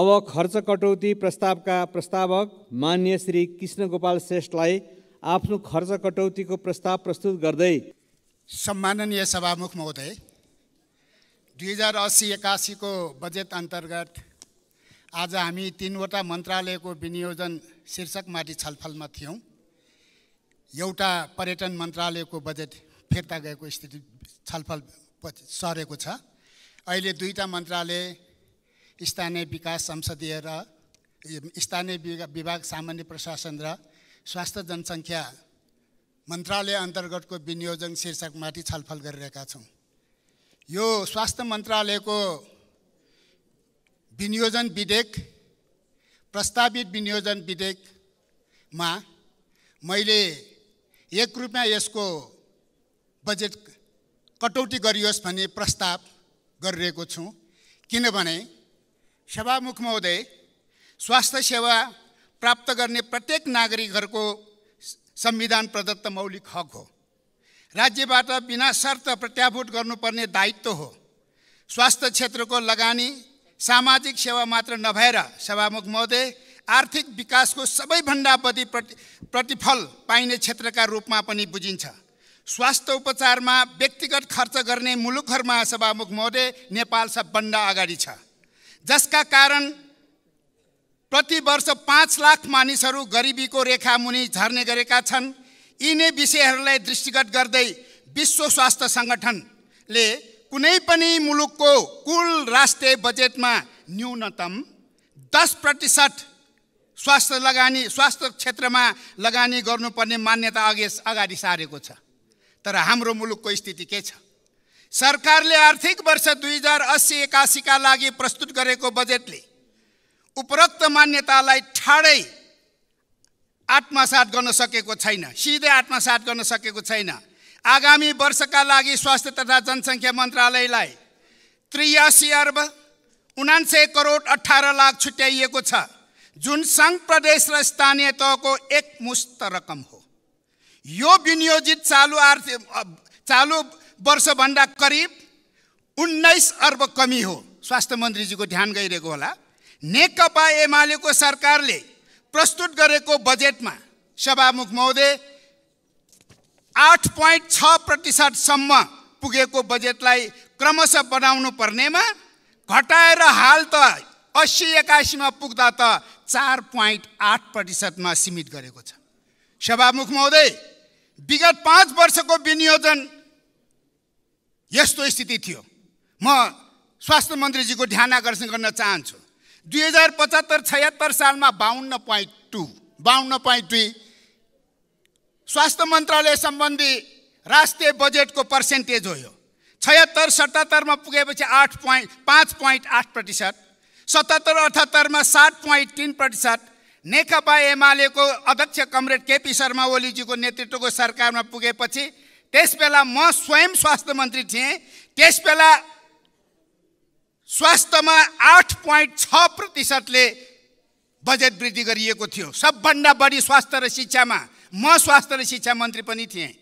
अब खर्च कटौती प्रस्तावका प्रस्तावक मान्य श्री कृष्ण गोपाल श्रेष्ठलाई आफ्नो खर्च कटौतीको प्रस्ताव प्रस्तुत गर्दै सम्माननीय सभामुख महोदय दुई हजार असी एकासीको बजेट अन्तर्गत आज हामी तिनवटा मन्त्रालयको विनियोजन शीर्षकमाथि छलफलमा थियौँ एउटा पर्यटन मन्त्रालयको बजेट फिर्ता गएको स्थिति छलफल सरेको छ अहिले दुईवटा मन्त्रालय स्थानीय विकास संसदीय र स्थानीय विभाग सामान्य प्रशासन र स्वास्थ्य जनसङ्ख्या मन्त्रालय अन्तर्गतको विनियोजन शीर्षकमाथि छलफल गरिरहेका छौँ यो स्वास्थ्य मन्त्रालयको विनियोजन विधेयक प्रस्तावित विनियोजन विधेयकमा मैले एक रुपियाँ यसको बजेट कटौती गरियोस् भन्ने प्रस्ताव गरिरहेको छु किनभने सभामुख महोदय स्वास्थ्य सेवा प्राप्त गर्ने प्रत्येक नागरिकहरूको संविधान प्रदत्त मौलिक हक हो राज्यबाट बिना शर्त प्रत्याभूत गर्नुपर्ने दायित्व हो स्वास्थ्य क्षेत्रको लगानी सामाजिक सेवा मात्र नभएर सभामुख महोदय आर्थिक विकासको सबैभन्दा बढी प्रति प्रतिफल पाइने क्षेत्रका रूपमा पनि बुझिन्छ स्वास्थ्य उपचारमा व्यक्तिगत खर्च गर्ने मुलुकहरूमा सभामुख महोदय नेपाल सबभन्दा अगाडि छ जसका कारण प्रतिवर्ष पाँच लाख मानिसहरू गरिबीको रेखा मुनि झर्ने गरेका छन् यिनै विषयहरूलाई दृष्टिगत गर्दै विश्व स्वास्थ्य सङ्गठनले कुनै पनि मुलुकको कुल राष्ट्रिय बजेटमा न्यूनतम दस प्रतिशत स्वास्थ्य लगानी स्वास्थ्य क्षेत्रमा लगानी गर्नुपर्ने मान्यता अघि अगाडि सारेको छ तर हाम्रो मुलुकको स्थिति के छ सरकारले आर्थिक वर्ष दुई हजार अस्सी एकासीका लागि प्रस्तुत गरेको बजेटले उपरोक्त मान्यतालाई ठाडै आत्मसात गर्न सकेको छैन सिधै आत्मसात गर्न सकेको छैन आगामी वर्षका लागि स्वास्थ्य तथा जनसङ्ख्या मन्त्रालयलाई त्रियासी अर्ब उनान्सय करोड अठार लाख छुट्याइएको छ जुन सङ्घ प्रदेश र स्थानीय तहको एकमुस्त रकम हो यो विनियोजित चालु आर्थिक चालु वर्षभन्दा करिब उन्नाइस अर्ब कमी हो स्वास्थ्य मन्त्रीजीको ध्यान गइरहेको होला नेकपा एमालेको सरकारले प्रस्तुत गरेको बजेटमा सभामुख महोदय आठ पोइन्ट छ प्रतिशतसम्म पुगेको बजेटलाई क्रमशः बनाउनु पर्नेमा घटाएर हाल त अस्सी एक्कासीमा पुग्दा त चार पोइन्ट आठ प्रतिशतमा सीमित गरेको छ सभामुख महोदय विगत पाँच वर्षको विनियोजन यस्तो स्थिति थियो म स्वास्थ्य मन्त्रीजीको ध्यान आकर्षण गर्न चाहन्छु दुई हजार पचहत्तर छयत्तर सालमा बाहन्न पोइन्ट टू बाहन्न पोइन्ट दुई स्वास्थ्य मन्त्रालय सम्बन्धी राष्ट्रिय बजेटको पर्सेन्टेज हो यो छयत्तर सतहत्तरमा पुगेपछि आठ पोइन्ट पाँच पोइन्ट आठ प्रतिशत सतहत्तर अठहत्तरमा सात पोइन्ट तिन प्रतिशत नेकपा एमालेको अध्यक्ष कमरेड केपी शर्मा ओलीजीको नेतृत्वको सरकारमा पुगेपछि त्यस बेला म स्वयं स्वास्थ्य मन्त्री थिएँ त्यसबेला स्वास्थ्यमा आठ पोइन्ट छ प्रतिशतले बजेट वृद्धि गरिएको थियो सबभन्दा बढी स्वास्थ्य र शिक्षामा म स्वास्थ्य र शिक्षा मन्त्री पनि थिएँ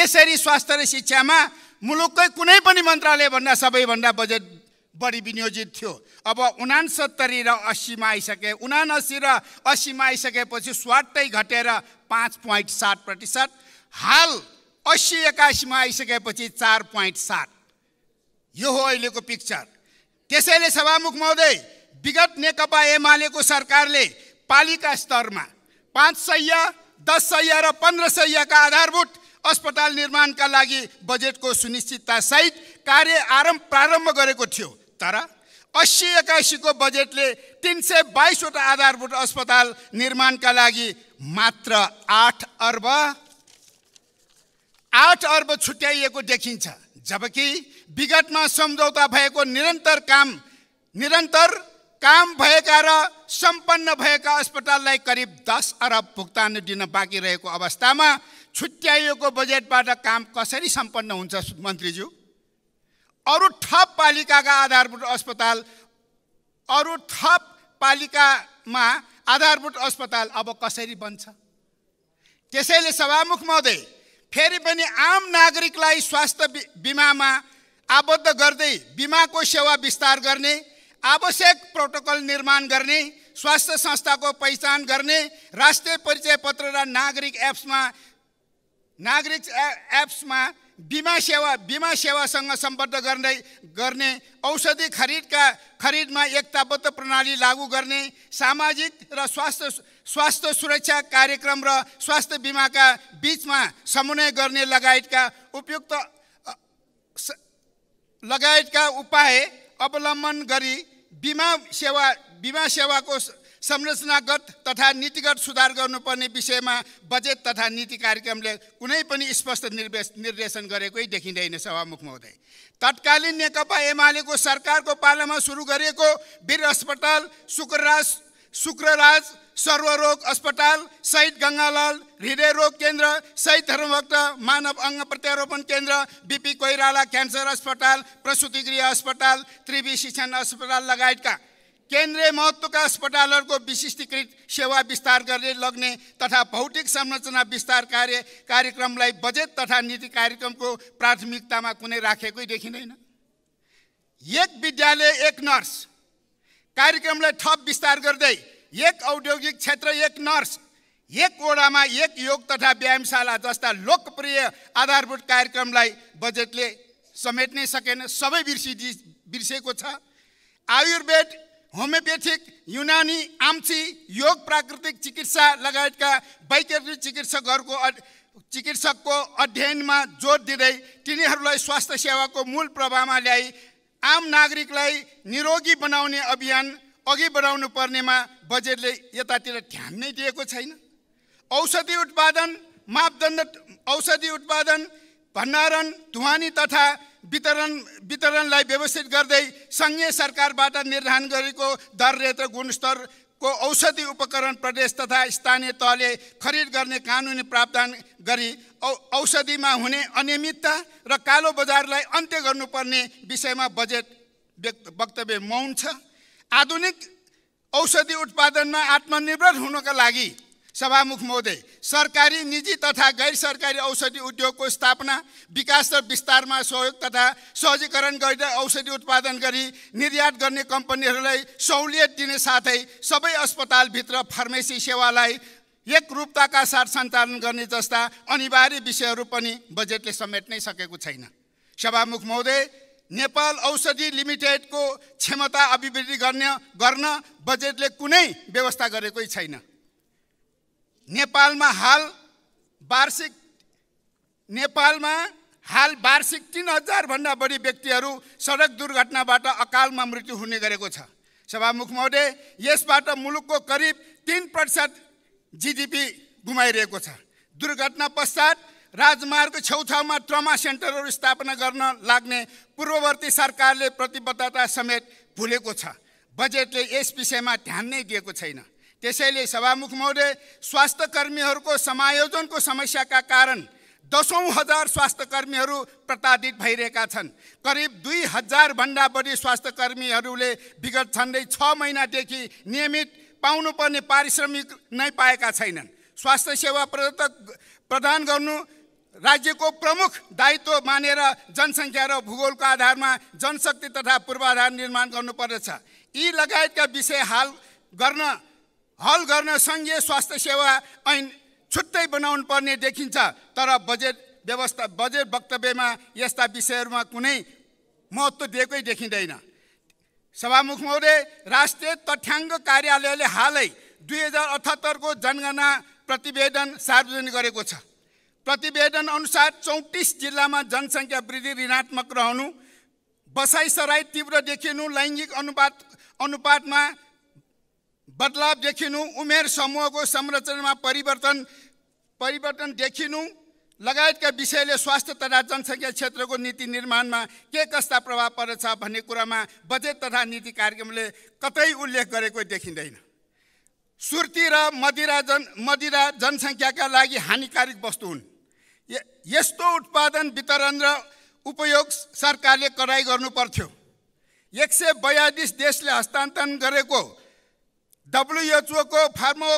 यसरी स्वास्थ्य र शिक्षामा मुलुककै कुनै पनि मन्त्रालयभन्दा सबैभन्दा बजेट बढी विनियोजित थियो अब उनासत्तरी र अस्सीमा आइसके उनासी र अस्सीमा आइसकेपछि स्वाटै घटेर पाँच पोइन्ट सात प्रतिशत हाल अस्सी एक्कासीमा आइसकेपछि चार पोइन्ट सात यो हो अहिलेको पिक्चर त्यसैले सभामुख महोदय विगत नेकपा एमालेको सरकारले पालिका स्तरमा पाँच सय दस सय र पन्ध्र सयका आधारभूत अस्पताल निर्माणका लागि बजेटको सुनिश्चिततासहित कार्य आरम्भ प्रारम्भ गरेको थियो तर अस्सी एक्कासीको बजेटले तिन सय बाइसवटा आधारभूत अस्पताल निर्माणका लागि मात्र आठ अर्ब आठ अर्ब छुट्याइएको देखिन्छ जबकि विगतमा सम्झौता भएको निरन्तर काम निरन्तर काम भएका र सम्पन्न भएका अस्पताललाई करिब दस अरब भुक्तानी दिन बाँकी रहेको अवस्थामा छुट्याइएको बजेटबाट काम कसरी सम्पन्न हुन्छ मन्त्रीज्यू अरू थप पालिकाका आधारभूत अस्पताल अरू थप पालिकामा आधारभूत अस्पताल अब कसरी बन्छ त्यसैले सभामुख महोदय फेरि पनि आम नागरिकलाई स्वास्थ्य बिमामा आबद्ध गर्दै बिमाको सेवा विस्तार गर्ने आवश्यक प्रोटोकल निर्माण गर्ने स्वास्थ्य संस्थाको पहिचान गर्ने राष्ट्रिय परिचय पत्र र नागरिक एप्समा नागरिक एप्समा बिमा सेवा बिमा सेवासँग सम्बद्ध गर्ने गर्ने औषधि खरिदका खरिदमा एकताबद्ध प्रणाली लागू गर्ने सामाजिक र स्वास्थ्य स्वास्थ्य सुरक्षा कार्यक्रम र स्वास्थ्य बिमाका बिचमा समन्वय गर्ने लगायतका उपयुक्त लगायतका उपाय अवलम्बन गरी बिमा सेवा बिमा सेवाको संरचनागत तथा नीतिगत सुधार गर्नुपर्ने विषयमा बजेट तथा नीति कार्यक्रमले कुनै पनि स्पष्ट निर्देश निर्देशन गरेकै देखिँदैन सभामुख महोदय तत्कालीन नेकपा एमालेको सरकारको पालामा सुरु गरिएको वीर अस्पताल शुक्रराज शुक्रराज सर्वरोग अस्पताल शहीद गङ्गालाल हृदयरोग केन्द्र शहीद धर्मभक्त मानव अङ्ग प्रत्यारोपण केन्द्र बिपी कोइराला क्यान्सर अस्पताल प्रसुति गृह अस्पताल त्रिवी शिक्षण अस्पताल लगायतका केन्द्रीय महत्त्वका अस्पतालहरूको विशिष्टीकृत सेवा विस्तार गर्ने लग्ने तथा भौतिक संरचना विस्तार कार्य कार्यक्रमलाई बजेट तथा नीति कार्यक्रमको प्राथमिकतामा कुनै राखेकै देखिँदैन एक विद्यालय एक नर्स कार्यक्रमलाई थप विस्तार गर्दै एक औद्योगिक क्षेत्र एक नर्स एक ओडामा एक योग तथा व्यायामशाला जस्ता लोकप्रिय आधारभूत कार्यक्रमलाई बजेटले समेट्नै सकेन सबै बिर्सि बिर्सेको छ आयुर्वेद होमियोपेथिक युनानी आम्ची योग प्राकृतिक चिकित्सा लगायतका वैज्ञानिक चिकित्सकहरूको चिकित्सकको अध्ययनमा जोड दिँदै तिनीहरूलाई स्वास्थ्य सेवाको मूल प्रभावमा ल्याई आम नागरिकलाई निरोगी बनाउने अभियान अघि बढाउनु पर्नेमा बजेटले यतातिर ध्यान नै दिएको छैन औषधि उत्पादन मापदण्ड औषधि उत्पादन भण्डारण धुवानी तथा वितरण वितरणलाई व्यवस्थित गर्दै सङ्घीय सरकारबाट निर्धारण गरेको दर रेट र गुणस्तरको औषधि उपकरण प्रदेश तथा स्थानीय तहले खरिद गर्ने कानुनी प्रावधान गरी औ औषधिमा हुने अनियमितता र कालो बजारलाई अन्त्य गर्नुपर्ने विषयमा बजेट वक्तव्य मौन छ आधुनिक औषधि उत्पादनमा आत्मनिर्भर हुनका लागि सभामुख महोदय सरकारी निजी तथा गैर सरकारी औषधि उद्योगको स्थापना विकास र विस्तारमा सहयोग तथा सहजीकरण गरेर औषधि उत्पादन गरी निर्यात गर्ने कम्पनीहरूलाई सहुलियत दिने साथै सबै अस्पतालभित्र फार्मेसी सेवालाई एकरूपताका साथ सञ्चालन गर्ने जस्ता अनिवार्य विषयहरू पनि बजेटले समेट्नै सकेको छैन सभामुख महोदय नेपाल औषधि लिमिटेडको क्षमता अभिवृद्धि गर्ने गर्न बजेटले कुनै व्यवस्था गरेकै छैन नेपालमा हाल वार्षिक नेपालमा हाल वार्षिक तिन हजारभन्दा बढी व्यक्तिहरू सडक दुर्घटनाबाट अकालमा मृत्यु हुने गरेको छ सभामुख महोदय यसबाट मुलुकको करिब तिन प्रतिशत जिडिपी गुमाइरहेको छ दुर्घटना पश्चात राजमार्ग छेउछाउमा ट्रमा सेन्टरहरू स्थापना गर्न लाग्ने पूर्ववर्ती सरकारले प्रतिबद्धता समेत भुलेको छ बजेटले यस विषयमा ध्यान नै दिएको छैन त्यसैले सभामुख महोदय स्वास्थ्य कर्मीहरूको समायोजनको समस्याका कारण दसौँ हजार स्वास्थ्य कर्मीहरू प्रताडित भइरहेका छन् करिब दुई हजारभन्दा बढी स्वास्थ्य कर्मीहरूले विगत झन्डै छ महिनादेखि नियमित पाउनुपर्ने पारिश्रमिक नै पाएका छैनन् स्वास्थ्य सेवा प्रदत्त प्रदान गर्नु राज्यको प्रमुख दायित्व मानेर जनसङ्ख्या र भूगोलको आधारमा जनशक्ति तथा पूर्वाधार निर्माण गर्नुपर्दछ यी लगायतका विषय हाल गर्न हल गर्न सङ्घीय स्वास्थ्य सेवा ऐन छुट्टै बनाउनु पर्ने देखिन्छ तर बजेट व्यवस्था बजेट वक्तव्यमा यस्ता विषयहरूमा कुनै महत्त्व दिएकै देखिँदैन सभामुख महोदय राष्ट्रिय तथ्याङ्क कार्यालयले हालै दुई हजार अठहत्तरको जनगणना प्रतिवेदन सार्वजनिक गरेको छ प्रतिवेदन अनुसार चौतिस जिल्लामा जनसङ्ख्या वृद्धि ऋणात्मक रहनु बसाइसराई तीव्र देखिनु लैङ्गिक अनुपात अनुपातमा बदलाव देखिनु उमेर समूहको संरचनामा परिवर्तन परिवर्तन देखिनु लगायतका विषयले स्वास्थ्य तथा जनसङ्ख्या क्षेत्रको नीति निर्माणमा के कस्ता प्रभाव पर्छ भन्ने कुरामा बजेट तथा नीति कार्यक्रमले कतै उल्लेख गरेको देखिँदैन सुर्ती र मदिरा जन मदिरा जनसङ्ख्याका लागि हानिकारक वस्तु हुन् यस्तो उत्पादन वितरण र उपयोग सरकारले कराइ गर्नु पर्थ्यो एक सय बयालिस देशले हस्तान्तरण गरेको डब्लुएचओको framework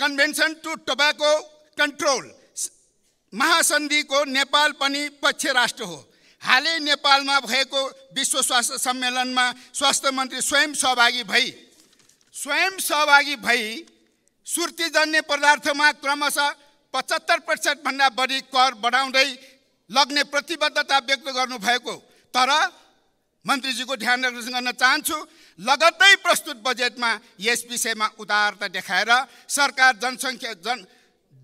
convention to tobacco control महासन्धिको नेपाल पनि पक्ष राष्ट्र हो हालै नेपालमा भएको विश्व स्वास्थ्य सम्मेलनमा स्वास्थ्य मन्त्री स्वयं सहभागी भई स्वयं सहभागी भई सुर्तीजन्य पदार्थमा क्रमशः पचहत्तर प्रतिशतभन्दा बढी कर बढाउँदै लग्ने प्रतिबद्धता व्यक्त गर्नुभएको तर मन्त्रीजीको ध्यान गर्न चाहन्छु लगत्तै प्रस्तुत बजेटमा यस विषयमा उदारता देखाएर सरकार जनसङ्ख्या जन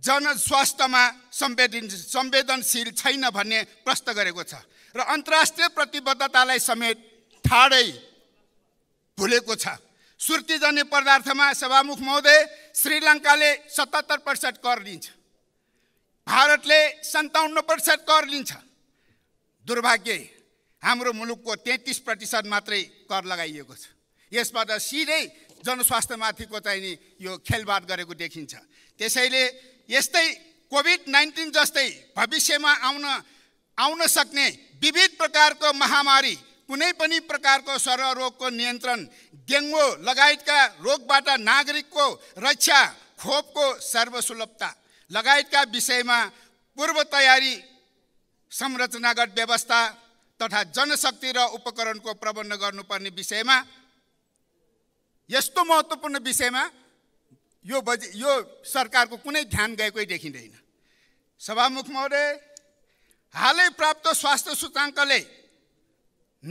जनस्वास्थ्यमा संवेदन संवेदनशील छैन भन्ने प्रश्न गरेको छ र अन्तर्राष्ट्रिय प्रतिबद्धतालाई समेत ठाडै भुलेको छ सुर्तीजन्य पदार्थमा सभामुख महोदय श्रीलङ्काले सतहत्तर प्रतिशत कर लिन्छ भारतले सन्ताउन्न पर्सेन्ट कर लिन्छ दुर्भाग्य हाम्रो मुलुकको तेत्तिस प्रतिशत मात्रै कर लगाइएको छ यसबाट सिधै जनस्वास्थ्यमाथिको चाहिँ नि यो खेलबाड गरेको देखिन्छ त्यसैले यस्तै कोभिड नाइन्टिन जस्तै भविष्यमा आउन आउन सक्ने विविध प्रकारको महामारी कुनै पनि प्रकारको सर्वरोगको नियन्त्रण डेङ्गु लगायतका रोगबाट नागरिकको रक्षा खोपको सर्वसुलभता लगायतका विषयमा पूर्व तयारी संरचनागत व्यवस्था तथा जनशक्ति र उपकरणको प्रबन्ध गर्नुपर्ने विषयमा यस्तो महत्त्वपूर्ण विषयमा यो बजे यो सरकारको कुनै ध्यान गएकै देखिँदैन सभामुख महोदय हालै प्राप्त स्वास्थ्य सूचाङ्कले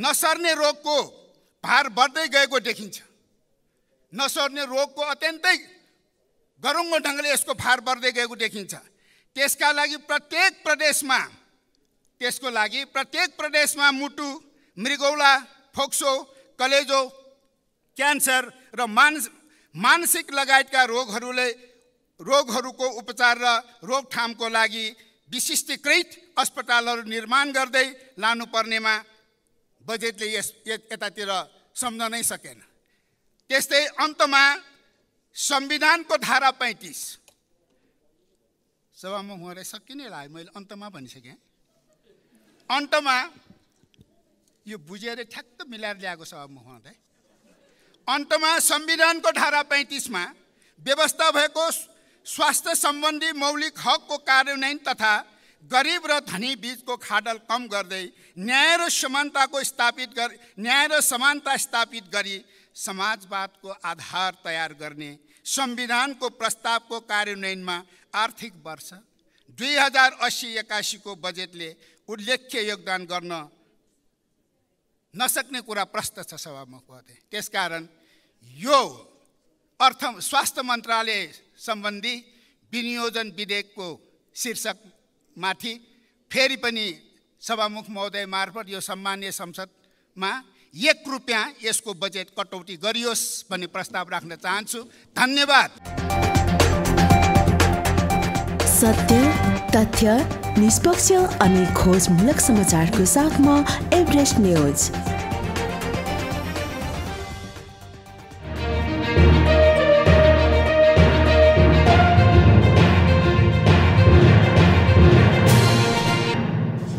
नसर्ने रोगको भार बढ्दै गएको देखिन्छ नसर्ने रोगको अत्यन्तै गरुङ्गो ढङ्गले यसको भार बढ्दै गएको देखिन्छ त्यसका लागि प्रत्येक प्रदेशमा त्यसको लागि प्रत्येक प्रदेशमा मुटु मृगौला फोक्सो कलेजो क्यान्सर र मानस मानसिक लगायतका रोगहरूले रोगहरूको उपचार र रोकथामको लागि विशिष्टीकृत अस्पतालहरू निर्माण गर्दै लानुपर्नेमा बजेटले यस यतातिर सम्झनै सकेन त्यस्तै अन्तमा संविधानको धारा पैँतिस सभामा हुँदै सकि नै लाग्यो मैले अन्तमा भनिसकेँ अन्तमा यो बुझेर ठ्याक्क मिलाएर ल्याएको सभामा हुँदै अन्तमा संविधानको धारा पैँतिसमा व्यवस्था भएको स्वास्थ्य सम्बन्धी मौलिक हकको कार्यान्वयन तथा गरिब र धनी बिचको खाडल कम गर्दै न्याय र समानताको स्थापित गरी न्याय र समानता स्थापित गरी समाजवादको आधार तयार गर्ने संविधानको प्रस्तावको कार्यान्वयनमा आर्थिक वर्ष दुई हजार असी एक्कासीको बजेटले उल्लेख्य योगदान गर्न नसक्ने कुरा प्रष्ट छ सभामुख सभामुखले त्यसकारण यो अर्थ स्वास्थ्य मन्त्रालय सम्बन्धी विनियोजन विधेयकको शीर्षकमाथि फेरि पनि सभामुख महोदय मार्फत यो सामान्य संसदमा एक रुपियाँ यसको बजेट कटौती गरियोस् भन्ने प्रस्ताव राख्न चाहन्छु धन्यवाद सत्य तथ्य निष्पक्ष अनि खोजमूलक समाचारको साथमा एभरेस्ट न्युज